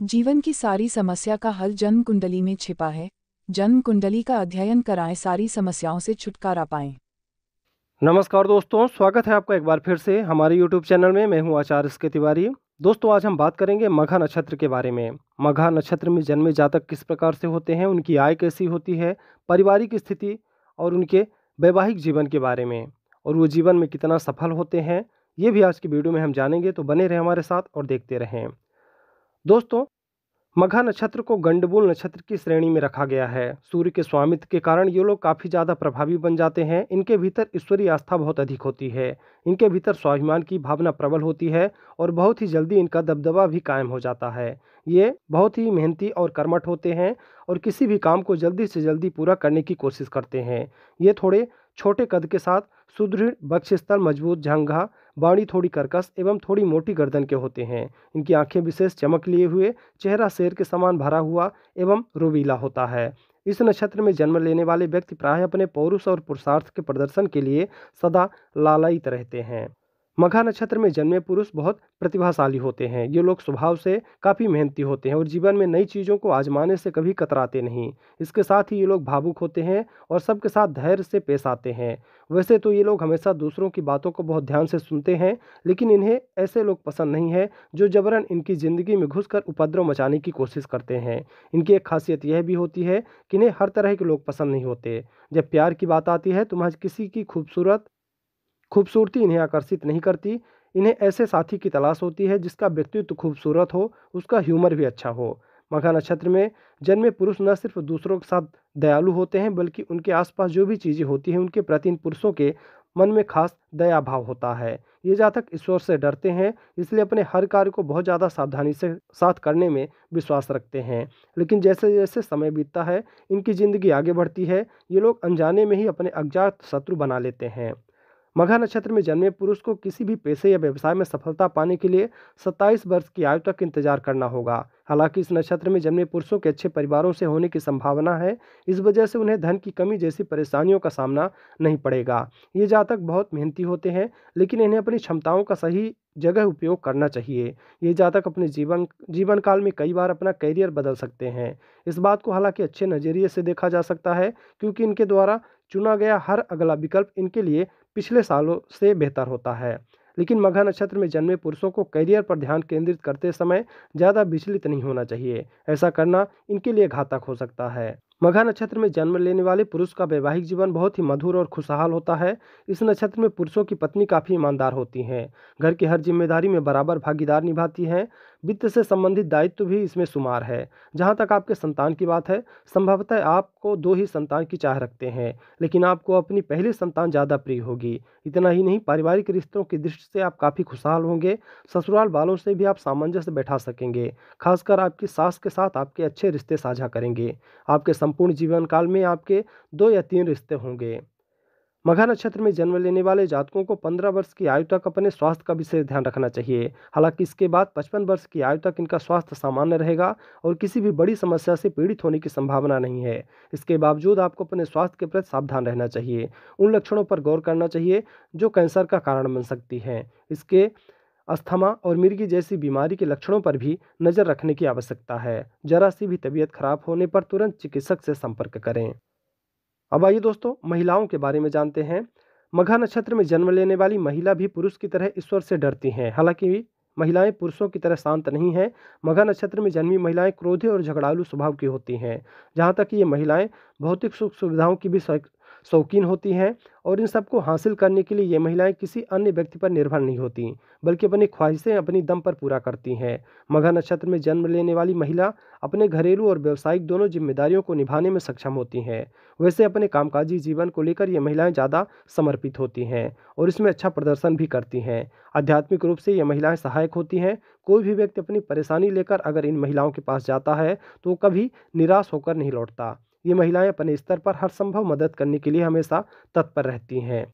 जीवन की सारी समस्या का हल जन्म कुंडली में छिपा है जन्म कुंडली का अध्ययन कराएं सारी समस्याओं से छुटकारा पाएं नमस्कार दोस्तों स्वागत है आपका एक बार फिर से हमारे यूट्यूब चैनल में मैं हूं आचार्य के तिवारी दोस्तों आज हम बात करेंगे मघा नक्षत्र के बारे में मघा नक्षत्र में जन्मे जातक किस प्रकार से होते हैं उनकी आय कैसी होती है पारिवारिक स्थिति और उनके वैवाहिक जीवन के बारे में और वो जीवन में कितना सफल होते हैं ये भी आज की वीडियो में हम जानेंगे तो बने रहें हमारे साथ और देखते रहें दोस्तों मघा नक्षत्र को गंडबोल नक्षत्र की श्रेणी में रखा गया है सूर्य के स्वामित्व के कारण ये लोग काफ़ी ज़्यादा प्रभावी बन जाते हैं इनके भीतर ईश्वरीय आस्था बहुत अधिक होती है इनके भीतर स्वाभिमान की भावना प्रबल होती है और बहुत ही जल्दी इनका दबदबा भी कायम हो जाता है ये बहुत ही मेहनती और कर्मठ होते हैं और किसी भी काम को जल्दी से जल्दी पूरा करने की कोशिश करते हैं ये थोड़े छोटे कद के साथ सुदृढ़ बक्षस्थल मजबूत झंगा बाणी थोड़ी कर्कश एवं थोड़ी मोटी गर्दन के होते हैं इनकी आंखें विशेष चमक लिए हुए चेहरा शेर के समान भरा हुआ एवं रोबीला होता है इस नक्षत्र में जन्म लेने वाले व्यक्ति प्राय अपने पौरुष और पुरुषार्थ के प्रदर्शन के लिए सदा लालयित रहते हैं मघा नक्षत्र में जन्मे पुरुष बहुत प्रतिभाशाली होते हैं ये लोग स्वभाव से काफ़ी मेहनती होते हैं और जीवन में नई चीज़ों को आजमाने से कभी कतराते नहीं इसके साथ ही ये लोग भावुक होते हैं और सबके साथ धैर्य से पेश आते हैं वैसे तो ये लोग हमेशा दूसरों की बातों को बहुत ध्यान से सुनते हैं लेकिन इन्हें ऐसे लोग पसंद नहीं है जो जबरन इनकी ज़िंदगी में घुस उपद्रव मचाने की कोशिश करते हैं इनकी एक खासियत यह भी होती है कि इन्हें हर तरह के लोग पसंद नहीं होते जब प्यार की बात आती है तो महज किसी की खूबसूरत खूबसूरती इन्हें आकर्षित नहीं करती इन्हें ऐसे साथी की तलाश होती है जिसका व्यक्तित्व खूबसूरत हो उसका ह्यूमर भी अच्छा हो मघा नक्षत्र में जन्मे पुरुष न सिर्फ दूसरों के साथ दयालु होते हैं बल्कि उनके आसपास जो भी चीज़ें होती हैं उनके प्रति इन पुरुषों के मन में खास दया भाव होता है ये जातक ईश्वर से डरते हैं इसलिए अपने हर कार्य को बहुत ज़्यादा सावधानी से साथ करने में विश्वास रखते हैं लेकिन जैसे जैसे समय बीतता है इनकी ज़िंदगी आगे बढ़ती है ये लोग अनजाने में ही अपने अज्ञात शत्रु बना लेते हैं मघा नक्षत्र में जन्मे पुरुष को किसी भी पेशे या व्यवसाय में सफलता पाने के लिए 27 वर्ष की आयु तक इंतजार करना होगा हालांकि इस नक्षत्र में जन्मे पुरुषों के अच्छे परिवारों से होने की संभावना है इस वजह से उन्हें धन की कमी जैसी परेशानियों का सामना नहीं पड़ेगा ये जातक बहुत मेहनती होते हैं लेकिन इन्हें अपनी क्षमताओं का सही जगह उपयोग करना चाहिए ये जातक अपने जीवन जीवन काल में कई बार अपना कैरियर बदल सकते हैं इस बात को हालांकि अच्छे नज़रिए से देखा जा सकता है क्योंकि इनके द्वारा चुना गया हर अगला विकल्प इनके लिए पिछले सालों से बेहतर होता है लेकिन मघा नक्षत्र में जन्मे पुरुषों को करियर पर ध्यान केंद्रित करते समय ज़्यादा विचलित नहीं होना चाहिए ऐसा करना इनके लिए घातक हो सकता है मघा नक्षत्र में जन्म लेने वाले पुरुष का वैवाहिक जीवन बहुत ही मधुर और खुशहाल होता है इस नक्षत्र में पुरुषों की पत्नी काफ़ी ईमानदार होती हैं घर की हर जिम्मेदारी में बराबर भागीदार निभाती हैं वित्त से संबंधित दायित्व भी इसमें शुमार है जहाँ तक आपके संतान की बात है संभवतः आपको दो ही संतान की चाह रखते हैं लेकिन आपको अपनी पहली संतान ज़्यादा प्रिय होगी इतना ही नहीं पारिवारिक रिश्तों की दृष्टि से आप काफ़ी खुशहाल होंगे ससुराल वालों से भी आप सामंजस्य बैठा सकेंगे खासकर आपकी सास के साथ आपके अच्छे रिश्ते साझा करेंगे आपके संपूर्ण जीवन काल में आपके दो या तीन रिश्ते होंगे मघा नक्षत्र में जन्म लेने वाले जातकों को 15 वर्ष की आयु तक अपने स्वास्थ्य का विशेष ध्यान रखना चाहिए हालांकि इसके बाद 55 वर्ष की आयु तक इनका स्वास्थ्य सामान्य रहेगा और किसी भी बड़ी समस्या से पीड़ित होने की संभावना नहीं है इसके बावजूद आपको अपने स्वास्थ्य के प्रति सावधान रहना चाहिए उन लक्षणों पर गौर करना चाहिए जो कैंसर का कारण बन सकती है इसके अस्थमा और मिर्गी जैसी बीमारी के लक्षणों पर भी नज़र रखने की आवश्यकता है जरा सी भी तबीयत खराब होने पर तुरंत चिकित्सक से संपर्क करें अब आइए दोस्तों महिलाओं के बारे में जानते हैं मघा नक्षत्र में जन्म लेने वाली महिला भी पुरुष की तरह ईश्वर से डरती हैं हालांकि महिलाएं पुरुषों की तरह शांत नहीं हैं मघा नक्षत्र में जन्मी महिलाएं क्रोधी और झगड़ालू स्वभाव की होती हैं जहाँ तक कि ये महिलाएं भौतिक सुख सुविधाओं की भी शौकीन होती हैं और इन सबको हासिल करने के लिए ये महिलाएं किसी अन्य व्यक्ति पर निर्भर नहीं होती बल्कि अपनी ख्वाहिशें अपनी दम पर पूरा करती हैं मघा नक्षत्र में जन्म लेने वाली महिला अपने घरेलू और व्यावसायिक दोनों जिम्मेदारियों को निभाने में सक्षम होती हैं वैसे अपने कामकाजी जीवन को लेकर ये महिलाएँ ज़्यादा समर्पित होती हैं और इसमें अच्छा प्रदर्शन भी करती हैं आध्यात्मिक रूप से ये महिलाएँ सहायक होती हैं कोई भी व्यक्ति अपनी परेशानी लेकर अगर इन महिलाओं के पास जाता है तो कभी निराश होकर नहीं लौटता ये महिलाएं अपने स्तर पर हर संभव मदद करने के लिए हमेशा तत्पर रहती हैं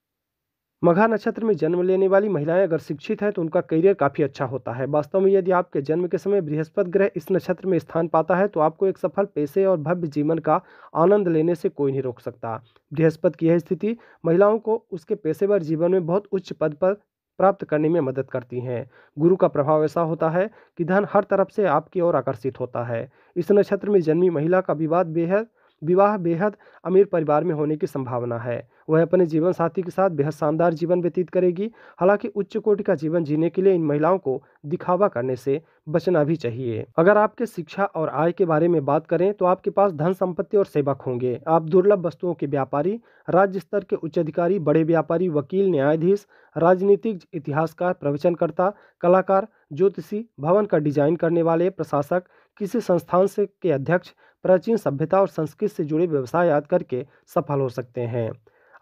मघा नक्षत्र में जन्म लेने वाली महिलाएं अगर शिक्षित हैं तो उनका करियर काफ़ी अच्छा होता है वास्तव में यदि आपके जन्म के समय बृहस्पति ग्रह इस नक्षत्र में स्थान पाता है तो आपको एक सफल पैसे और भव्य जीवन का आनंद लेने से कोई नहीं रोक सकता बृहस्पति की यह स्थिति महिलाओं को उसके पेशेवर जीवन में बहुत उच्च पद पर प्राप्त करने में मदद करती हैं गुरु का प्रभाव ऐसा होता है कि धन हर तरफ से आपकी ओर आकर्षित होता है इस नक्षत्र में जन्मी महिला का विवाद बेहद विवाह बेहद अमीर परिवार में होने की संभावना है वह अपने जीवन साथी के साथ बेहद शानदार जीवन व्यतीत करेगी हालांकि उच्च कोटि का जीवन जीने के लिए इन महिलाओं को दिखावा करने से बचना भी चाहिए अगर आपके शिक्षा और आय के बारे में बात करें तो आपके पास धन संपत्ति और सेवक होंगे आप दुर्लभ वस्तुओं के व्यापारी राज्य स्तर के उच्च अधिकारी बड़े व्यापारी वकील न्यायाधीश राजनीतिक इतिहासकार प्रवचनकर्ता कलाकार ज्योतिषी भवन का डिजाइन करने वाले प्रशासक किसी संस्थान से के अध्यक्ष प्राचीन सभ्यता और संस्कृत से जुड़े व्यवसाय याद करके सफल हो सकते हैं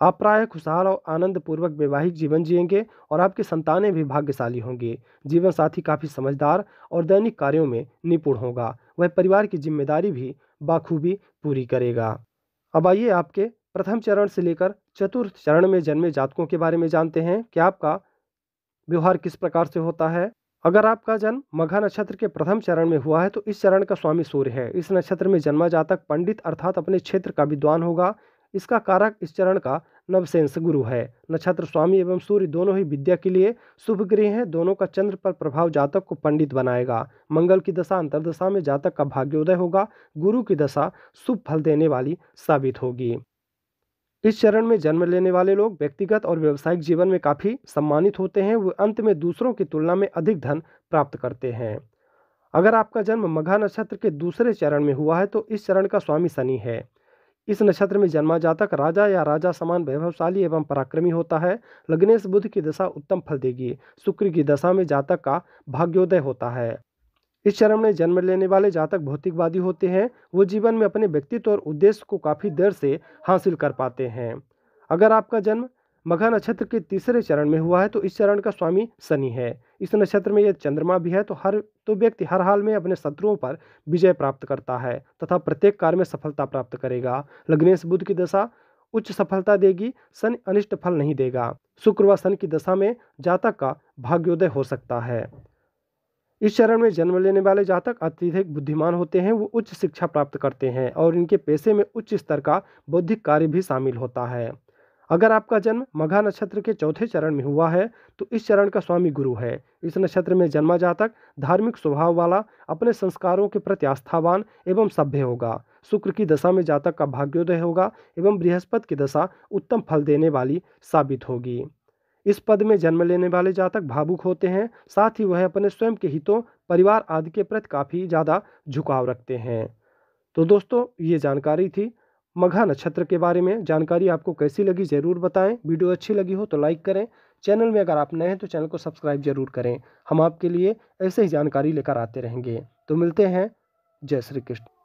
आप प्रायः खुशहाल और आनंदपूर्वक वैवाहिक जीवन जिएंगे और आपकी संतानें भी भाग्यशाली होंगी जीवन साथी काफ़ी समझदार और दैनिक कार्यों में निपुण होगा वह परिवार की जिम्मेदारी भी बाखूबी पूरी करेगा अब आइए आपके प्रथम चरण से लेकर चतुर्थ चरण में जन्मे जातकों के बारे में जानते हैं कि आपका व्यवहार किस प्रकार से होता है अगर आपका जन्म मघा नक्षत्र के प्रथम चरण में हुआ है तो इस चरण का स्वामी सूर्य है इस नक्षत्र में जन्मा जातक पंडित अर्थात अपने क्षेत्र का विद्वान होगा इसका कारक इस चरण का नवसेंस गुरु है नक्षत्र स्वामी एवं सूर्य दोनों ही विद्या के लिए शुभ गृह हैं दोनों का चंद्र पर प्रभाव जातक को पंडित बनाएगा मंगल की दशा अंतरदशा में जातक का भाग्योदय होगा गुरु की दशा शुभ फल देने वाली साबित होगी इस चरण में जन्म लेने वाले लोग व्यक्तिगत और व्यावसायिक जीवन में काफ़ी सम्मानित होते हैं वे अंत में दूसरों की तुलना में अधिक धन प्राप्त करते हैं अगर आपका जन्म मघा नक्षत्र के दूसरे चरण में हुआ है तो इस चरण का स्वामी शनि है इस नक्षत्र में जन्मा जातक राजा या राजा समान वैभवशाली एवं पराक्रमी होता है लग्नेश बुद्ध की दशा उत्तम फल देगी शुक्र की दशा में जातक का भाग्योदय होता है इस चरण में जन्म लेने वाले जातक भौतिकवादी होते हैं वो जीवन में अपने व्यक्तित्व और उद्देश्य को काफ़ी देर से हासिल कर पाते हैं अगर आपका जन्म मघा नक्षत्र के तीसरे चरण में हुआ है तो इस चरण का स्वामी शनि है इस नक्षत्र में यह चंद्रमा भी है तो हर तो व्यक्ति हर हाल में अपने शत्रुओं पर विजय प्राप्त करता है तथा प्रत्येक कार्य में सफलता प्राप्त करेगा लग्नेश बुद्ध की दशा उच्च सफलता देगी शनि अनिष्ट फल नहीं देगा शुक्र व शनि की दशा में जातक का भाग्योदय हो सकता है इस चरण में जन्म लेने वाले जातक अत्यधिक बुद्धिमान होते हैं वो उच्च शिक्षा प्राप्त करते हैं और इनके पैसे में उच्च स्तर का बौद्धिक कार्य भी शामिल होता है अगर आपका जन्म मघा नक्षत्र के चौथे चरण में हुआ है तो इस चरण का स्वामी गुरु है इस नक्षत्र में जन्मा जातक धार्मिक स्वभाव वाला अपने संस्कारों के प्रति आस्थावान एवं सभ्य होगा शुक्र की दशा में जातक का भाग्योदय होगा एवं बृहस्पति की दशा उत्तम फल देने वाली साबित होगी इस पद में जन्म लेने वाले जातक भावुक होते हैं साथ ही वह अपने स्वयं के हितों परिवार आदि के प्रति काफ़ी ज़्यादा झुकाव रखते हैं तो दोस्तों ये जानकारी थी मघा नक्षत्र के बारे में जानकारी आपको कैसी लगी ज़रूर बताएं वीडियो अच्छी लगी हो तो लाइक करें चैनल में अगर आप नए हैं तो चैनल को सब्सक्राइब जरूर करें हम आपके लिए ऐसे ही जानकारी लेकर आते रहेंगे तो मिलते हैं जय श्री कृष्ण